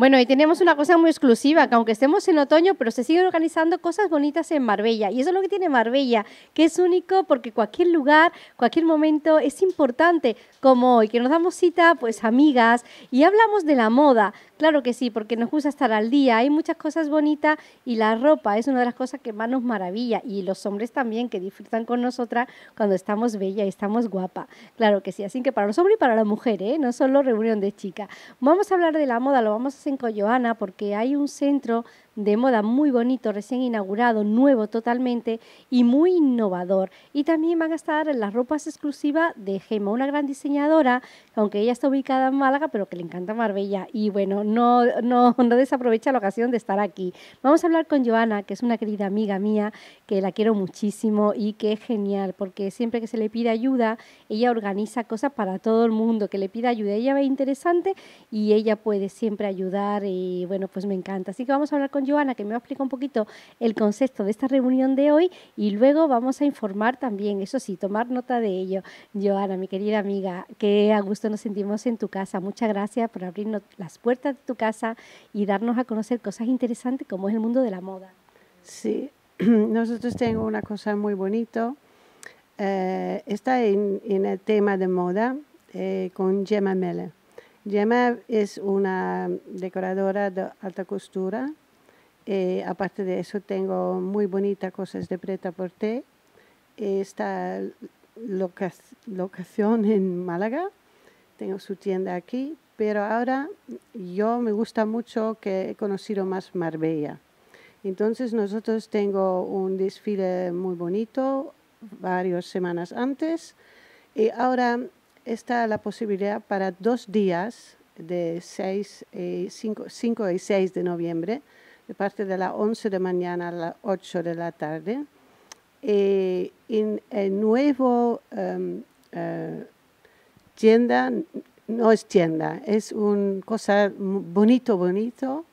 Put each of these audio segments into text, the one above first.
Bueno, y tenemos una cosa muy exclusiva, que aunque estemos en otoño, pero se siguen organizando cosas bonitas en Marbella. Y eso es lo que tiene Marbella, que es único porque cualquier lugar, cualquier momento es importante, como hoy, que nos damos cita, pues amigas, y hablamos de la moda. Claro que sí, porque nos gusta estar al día, hay muchas cosas bonitas y la ropa es una de las cosas que más nos maravilla. Y los hombres también, que disfrutan con nosotras cuando estamos bella y estamos guapa. Claro que sí, así que para los hombres y para las mujeres, ¿eh? no solo reunión de chicas. Vamos a hablar de la moda, lo vamos a en Coyoana porque hay un centro de moda muy bonito, recién inaugurado, nuevo totalmente y muy innovador. Y también van a estar las ropas exclusivas de Gema, una gran diseñadora, aunque ella está ubicada en Málaga, pero que le encanta Marbella. Y bueno, no, no, no desaprovecha la ocasión de estar aquí. Vamos a hablar con Joana, que es una querida amiga mía, que la quiero muchísimo y que es genial, porque siempre que se le pide ayuda, ella organiza cosas para todo el mundo, que le pida ayuda. Ella ve interesante y ella puede siempre ayudar y bueno, pues me encanta. Así que vamos a hablar con Joana, que me explica un poquito el concepto de esta reunión de hoy y luego vamos a informar también, eso sí, tomar nota de ello. Joana, mi querida amiga, qué a gusto nos sentimos en tu casa. Muchas gracias por abrirnos las puertas de tu casa y darnos a conocer cosas interesantes como es el mundo de la moda. Sí, nosotros tengo una cosa muy bonita. Eh, está en, el tema de moda eh, con Gemma Mele. Gemma es una decoradora de alta costura eh, aparte de eso, tengo muy bonitas cosas de preta por té. Esta locación en Málaga, tengo su tienda aquí, pero ahora yo me gusta mucho que he conocido más Marbella. Entonces nosotros tengo un desfile muy bonito varias semanas antes y ahora está la posibilidad para dos días de 5 y 6 de noviembre de parte de las 11 de mañana a las 8 de la tarde. Y eh, en el nuevo em, eh, tienda, no es tienda, es una cosa bonito, bonito,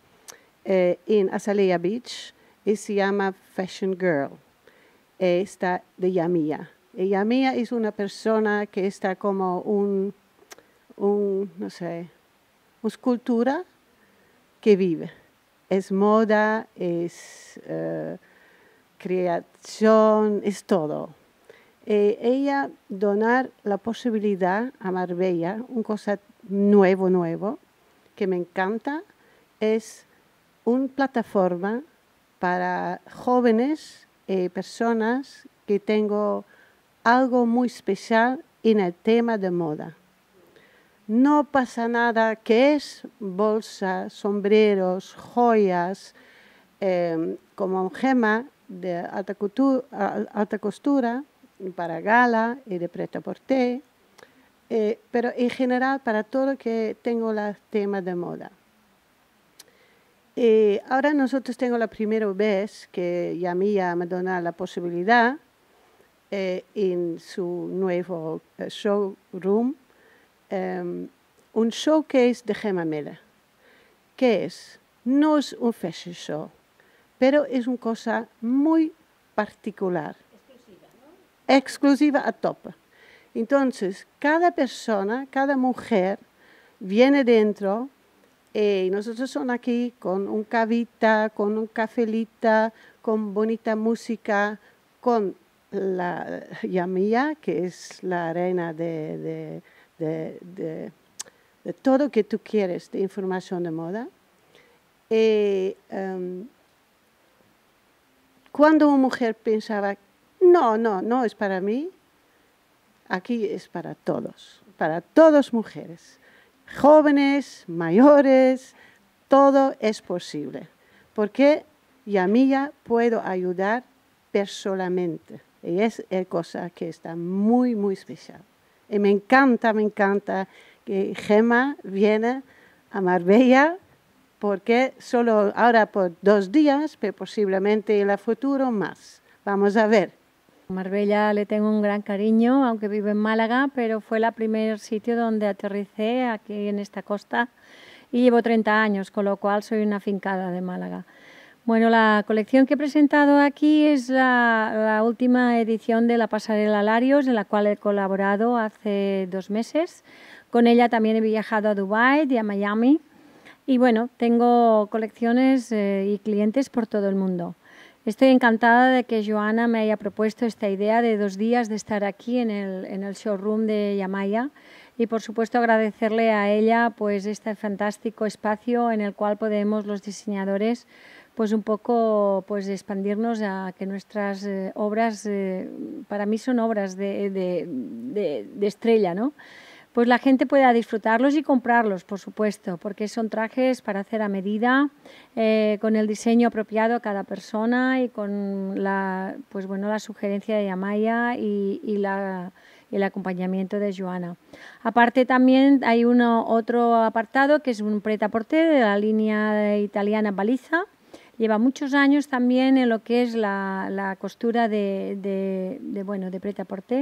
eh, en Azalea Beach y se llama Fashion Girl. está de Yamia. Y Yamia es una persona que está como un, un no sé, una escultura que vive es moda, es eh, creación, es todo. Eh, ella donar la posibilidad a Marbella, un cosa nuevo, nuevo, que me encanta, es una plataforma para jóvenes, y eh, personas que tengo algo muy especial en el tema de moda no pasa nada, que es bolsas, sombreros, joyas, como em, como gema de alta, costura, para gala y de preta-porter, eh, pero en general para todo lo que tengo el temas de moda. Eh, ahora nosotros tengo la primera vez que Yamia me Madonna la posibilidad eh, en su nuevo showroom Em, un showcase de Gemma que es? No es un fashion show, pero es una cosa muy particular. Exclusiva, ¿no? Exclusiva a tope. Entonces, cada persona, cada mujer viene dentro eh, y nosotros son aquí con un cavita, con un cafelita, con bonita música, con la Yamia, que es la reina de de, de, de todo que tú quieres de información de moda. Y, em, cuando una mujer pensaba, no, no, no es para mí, aquí es para todos, para todas mujeres, jóvenes, mayores, todo es posible, porque ya ya puedo ayudar personalmente. Y es cosa que está muy, muy especial. Y me encanta, me encanta que Gemma viene a Marbella porque solo ahora por dos días, pero posiblemente en el futuro más. Vamos a ver. Marbella le tengo un gran cariño, aunque vive en Málaga, pero fue el primer sitio donde aterricé aquí en esta costa y llevo 30 años, con lo cual soy una fincada de Málaga. Bueno, la colección que he presentado aquí es la, última edición de la pasarela Larios, en la cual he colaborado hace dos meses. Con ella también he viajado a Dubái y a Miami. Y bueno, tengo colecciones eh, y clientes por todo el mundo. Estoy encantada de que Joana me haya propuesto esta idea de dos días de estar aquí en el, en el showroom de Yamaya y por supuesto agradecerle a ella pues este fantástico espacio en el cual podemos los diseñadores pues un poco pues expandirnos a que nuestras eh, obras eh, para mí son obras de, de, de, estrella ¿no? pues la gente pueda disfrutarlos y comprarlos, por supuesto, porque son trajes para hacer a medida, eh, con el diseño apropiado a cada persona y con la, pues bueno, la sugerencia de Amaya y la el acompañamiento de Joana. Aparte también hay uno, otro apartado que es un pret-à-porter... de la línea italiana Baliza. Lleva muchos años también en lo que es la, costura de, de, de, bueno, de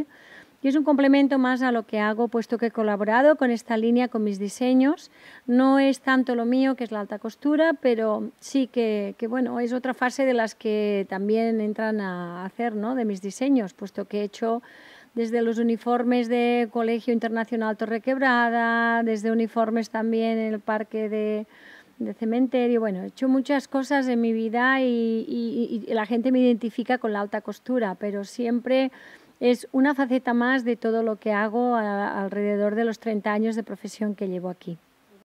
Y es un complemento más a lo que hago, puesto que he colaborado con esta línea, con mis diseños. No es tanto lo mío, que es la alta costura, pero sí que, que bueno, es otra fase de las que también entran a hacer, ¿no? De mis diseños, puesto que he hecho desde los uniformes de Colegio Internacional Torre Quebrada, desde uniformes también en el parque de, cementerio. Bueno, he hecho muchas cosas en mi vida y, la gente me identifica con la alta costura, pero siempre es una faceta más de todo lo que hago alrededor de los 30 años de profesión que llevo aquí.